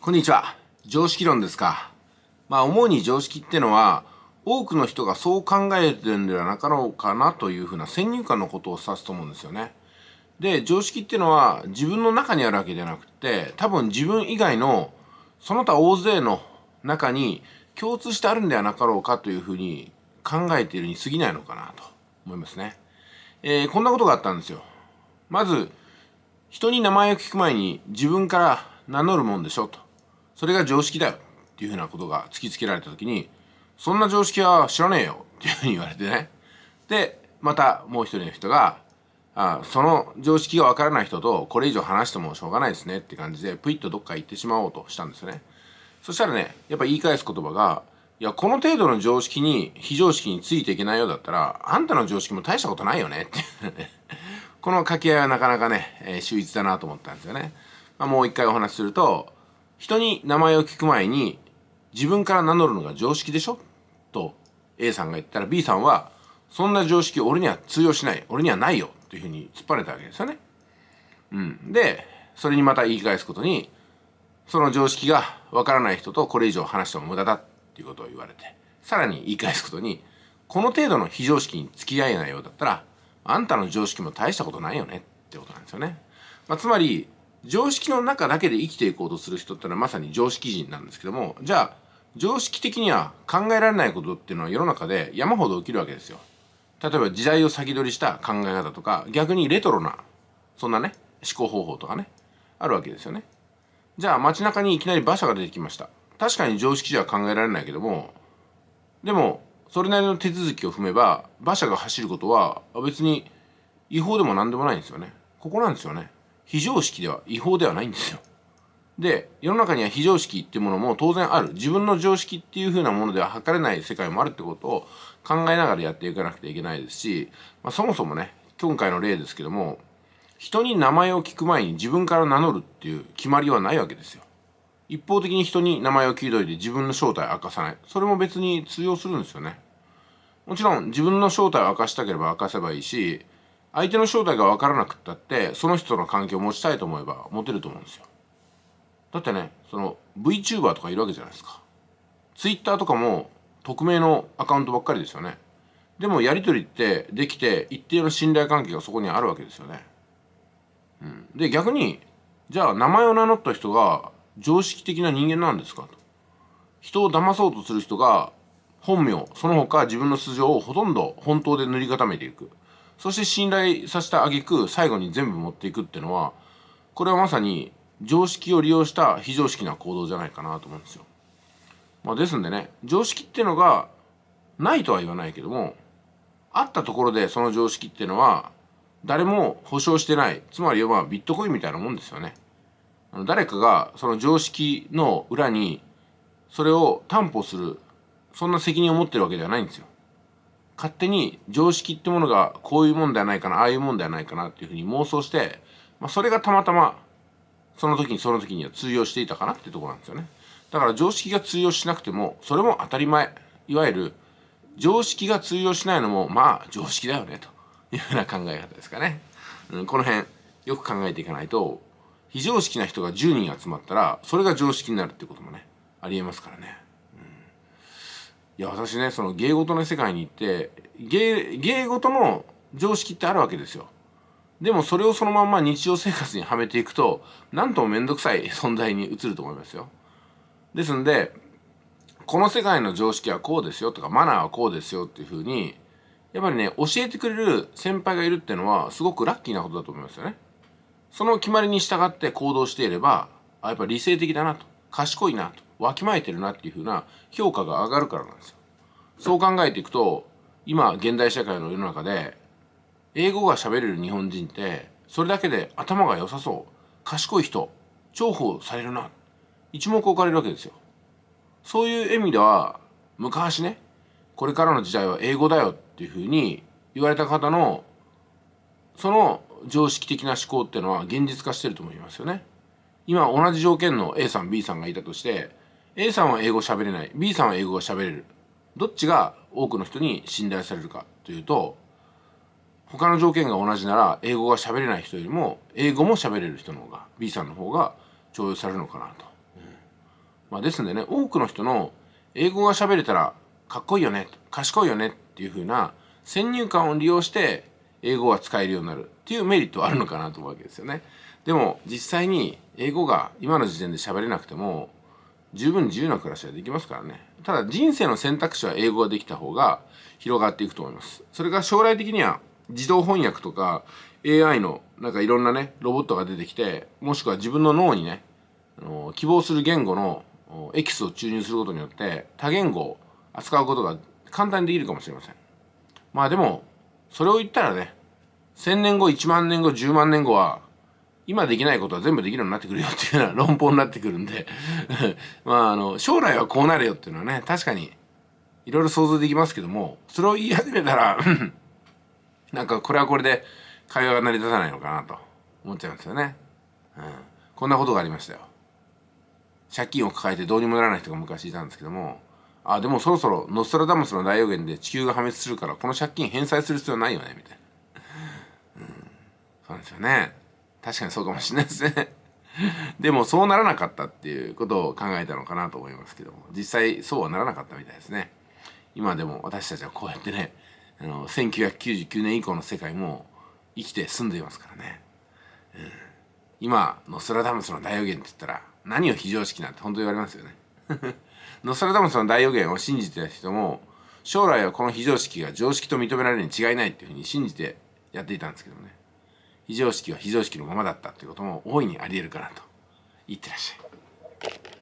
こんにちは。常識論ですか。まあ、主に常識ってのは、多くの人がそう考えてるんではなかろうかなというふうな先入観のことを指すと思うんですよね。で、常識ってのは自分の中にあるわけじゃなくて、多分自分以外のその他大勢の中に共通してあるんではなかろうかというふうに考えているに過ぎないのかなと思いますね。えー、こんなことがあったんですよ。まず、人に名前を聞く前に自分から名乗るもんでしょと。それが常識だよっていうふうなことが突きつけられた時にそんな常識は知らねえよっていうふうに言われてねでまたもう一人の人があその常識がわからない人とこれ以上話してもしょうがないですねって感じでプイッとどっか行ってしまおうとしたんですよねそしたらねやっぱ言い返す言葉がいやこの程度の常識に非常識についていけないようだったらあんたの常識も大したことないよねってこの掛け合いはなかなかね、えー、秀逸だなと思ったんですよね、まあ、もう一回お話しすると人に名前を聞く前に、自分から名乗るのが常識でしょと A さんが言ったら B さんは、そんな常識俺には通用しない。俺にはないよ。というふうに突っ張れたわけですよね。うん。で、それにまた言い返すことに、その常識がわからない人とこれ以上話しても無駄だっていうことを言われて、さらに言い返すことに、この程度の非常識に付き合えないようだったら、あんたの常識も大したことないよねってことなんですよね。まあ、つまり、常識の中だけで生きていこうとする人ってのはまさに常識人なんですけども、じゃあ、常識的には考えられないことっていうのは世の中で山ほど起きるわけですよ。例えば時代を先取りした考え方とか、逆にレトロな、そんなね、思考方法とかね、あるわけですよね。じゃあ街中にいきなり馬車が出てきました。確かに常識じゃ考えられないけども、でも、それなりの手続きを踏めば、馬車が走ることは別に違法でも何でもないんですよね。ここなんですよね。非常識では違法ではないんですよ。で、世の中には非常識っていうものも当然ある。自分の常識っていう風なものでは測れない世界もあるってことを考えながらやっていかなくてはいけないですし、まあ、そもそもね、今回の例ですけども、人に名前を聞く前に自分から名乗るっていう決まりはないわけですよ。一方的に人に名前を聞いといて自分の正体を明かさない。それも別に通用するんですよね。もちろん自分の正体を明かしたければ明かせばいいし、相手の正体が分からなくったってその人の関係を持ちたいと思えば持てると思うんですよだってねその VTuber とかいるわけじゃないですか Twitter とかも匿名のアカウントばっかりですよねでもやり取りってできて一定の信頼関係がそこにあるわけですよね、うん、で逆にじゃあ名前を名乗った人が常識的な人間なんですかと人を騙そうとする人が本名その他自分の素性をほとんど本当で塗り固めていくそして信頼させた挙句最後に全部持っていくっていうのはこれはまさに常識を利用した非常識な行動じゃないかなと思うんですよ。まあ、ですんでね常識っていうのがないとは言わないけどもあったところでその常識っていうのは誰も保証してないつまりはビットコインみたいなもんですよね。誰かがその常識の裏にそれを担保するそんな責任を持ってるわけではないんですよ。勝手に常識ってものがこういうもんではないかな、ああいうもんではないかなっていうふうに妄想して、まあ、それがたまたまその時にその時には通用していたかなっていうとこなんですよね。だから常識が通用しなくても、それも当たり前。いわゆる、常識が通用しないのも、まあ、常識だよね、というような考え方ですかね。うん、この辺、よく考えていかないと、非常識な人が10人集まったら、それが常識になるってこともね、ありえますからね。いや私ねその芸事の世界に行って芸芸事の常識ってあるわけですよでもそれをそのまんま日常生活にはめていくと何とも面倒くさい存在に移ると思いますよですんでこの世界の常識はこうですよとかマナーはこうですよっていうふうにやっぱりね教えてくれる先輩がいるっていうのはすごくラッキーなことだと思いますよねその決まりに従って行動していればあやっぱり理性的だなと賢いなとわきまえてるなっていうふうな評価が上がるからなんですよ。そう考えていくと今現代社会の世の中で英語が喋れる日本人ってそれだけで頭が良さそう賢い人重宝されるな一目置かれるわけですよ。そういう意味では昔ねこれからの時代は英語だよっていうふうに言われた方のその常識的な思考っていうのは現実化してると思いますよね。今同じ条件の A さん B さんがいたとして A さんは英語喋れない B さんは英語が喋れるどっちが多くの人に信頼されるかというと他の条件が同じなら英語が喋れない人よりも英語も喋れる人の方が B さんの方が重用されるのかなと、うん、まあ、ですのでね多くの人の英語が喋れたらかっこいいよね賢いよねっていう風な先入観を利用して英語が使えるようになるっていうメリットはあるのかなと思うわけですよね。でも実際に英語が今の時点で喋れなくても十分自由な暮らしはできますからねただ人生の選択肢は英語ができた方が広がっていくと思いますそれから将来的には自動翻訳とか AI のなんかいろんなねロボットが出てきてもしくは自分の脳にねあの希望する言語のエキスを注入することによって多言語を扱うことが簡単にできるかもしれませんまあでもそれを言ったらね1000年後1万年後10万年後は今できないことは全部できるようになってくるよっていうのは論法になってくるんで まああの将来はこうなるよっていうのはね確かにいろいろ想像できますけどもそれを言い始めたら なんかこれはこれで会話が成り立たないのかなと思っちゃいますよね、うん、こんなことがありましたよ借金を抱えてどうにもならない人が昔いたんですけどもあでもそろそろノストラダムスの大予言で地球が破滅するからこの借金返済する必要ないよねみたいな、うん、そうなんですよね確かにそうかもしれないですね でもそうならなかったっていうことを考えたのかなと思いますけども実際そうはならなかったみたいですね今でも私たちはこうやってねあの1999年以降の世界も生きて住んでいますからね、うん、今ノストラダムスの大予言って言ったら何を非常識なんて本当言われますよね ノストラダムスの大予言を信じてた人も将来はこの非常識が常識と認められるに違いないっていうふうに信じてやっていたんですけどね非常識は非常識のままだったということも大いにありえるかなと言ってらっしゃい。